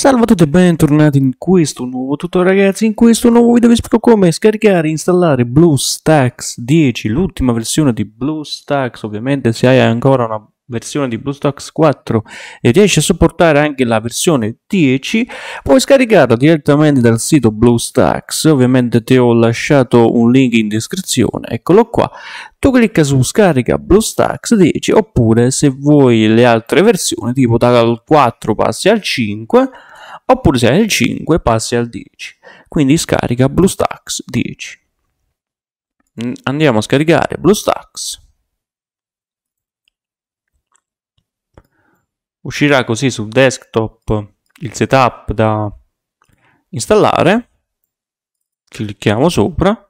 Salve a tutti e bentornati in questo nuovo tutorial ragazzi, in questo nuovo video vi spiego come scaricare e installare BlueStacks 10, l'ultima versione di BlueStacks, ovviamente se hai ancora una versione di BlueStacks 4 e riesci a supportare anche la versione 10 puoi scaricarla direttamente dal sito BlueStacks ovviamente ti ho lasciato un link in descrizione eccolo qua tu clicca su scarica BlueStacks 10 oppure se vuoi le altre versioni tipo dal 4 passi al 5 oppure se hai il 5 passi al 10. Quindi scarica BlueStacks 10. Mm, andiamo a scaricare BlueStacks. Uscirà così sul desktop il setup da installare. Clicchiamo sopra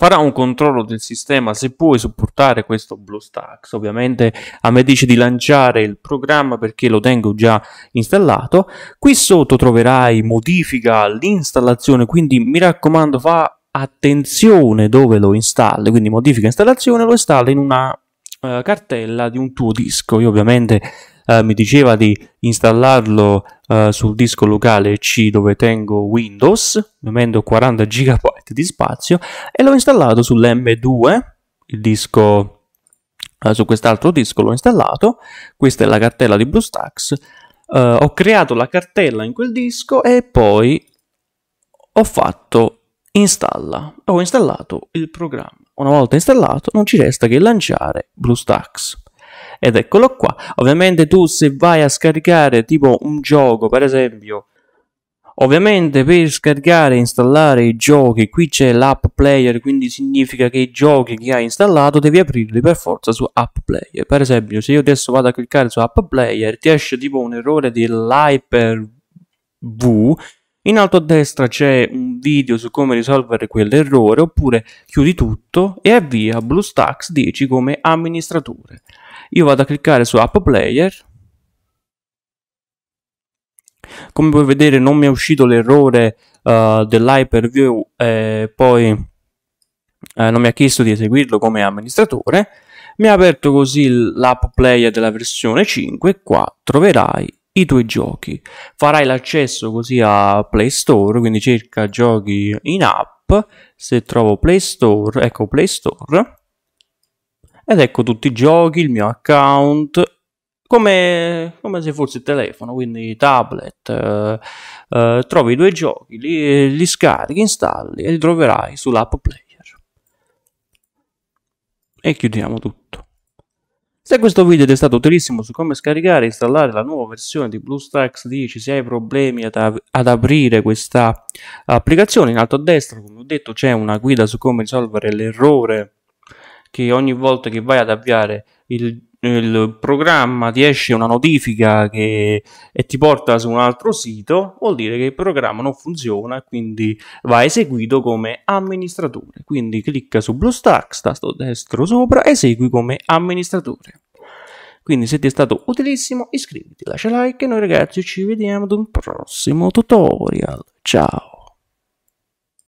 farà un controllo del sistema se puoi supportare questo BlueStacks. Ovviamente a me dice di lanciare il programma perché lo tengo già installato. Qui sotto troverai modifica l'installazione, quindi mi raccomando fa attenzione dove lo installi, quindi modifica installazione, lo installa in una uh, cartella di un tuo disco. Io ovviamente eh, mi diceva di installarlo eh, sul disco locale C dove tengo Windows, ovviamente 40 GB di spazio, e l'ho installato sull'M2, il disco eh, su quest'altro disco l'ho installato, questa è la cartella di BlueStacks, eh, ho creato la cartella in quel disco e poi ho fatto installa, ho installato il programma. Una volta installato non ci resta che lanciare BlueStacks ed eccolo qua ovviamente tu se vai a scaricare tipo un gioco per esempio Ovviamente per scaricare e installare i giochi qui c'è l'app player quindi significa che i giochi che hai installato devi aprirli per forza su app player per esempio se io adesso vado a cliccare su app player ti esce tipo un errore v in alto a destra c'è un video su come risolvere quell'errore oppure chiudi tutto e avvia BlueStacks 10 come amministratore io vado a cliccare su app player come puoi vedere non mi è uscito l'errore uh, dell'hyperview eh, poi eh, non mi ha chiesto di eseguirlo come amministratore mi ha aperto così l'app player della versione 5 qua troverai i tuoi giochi farai l'accesso così a play store quindi cerca giochi in app se trovo play store ecco play store ed ecco tutti i giochi, il mio account, come, come se fosse il telefono, quindi tablet, eh, eh, trovi i due giochi, li, li scarichi, installi e li troverai sull'app player. E chiudiamo tutto. Se questo video ti è stato utilissimo su come scaricare e installare la nuova versione di BlueStacks 10, se hai problemi ad, ad, aprire questa applicazione, in alto a destra, come ho detto, c'è una guida su come risolvere l'errore che ogni volta che vai ad avviare il, il programma ti esce una notifica che, e ti porta su un altro sito, vuol dire che il programma non funziona e quindi va eseguito come amministratore. Quindi clicca su BlueStacks, tasto destro sopra, esegui come amministratore. Quindi se ti è stato utilissimo iscriviti, lascia like e noi ragazzi ci vediamo ad un prossimo tutorial. Ciao!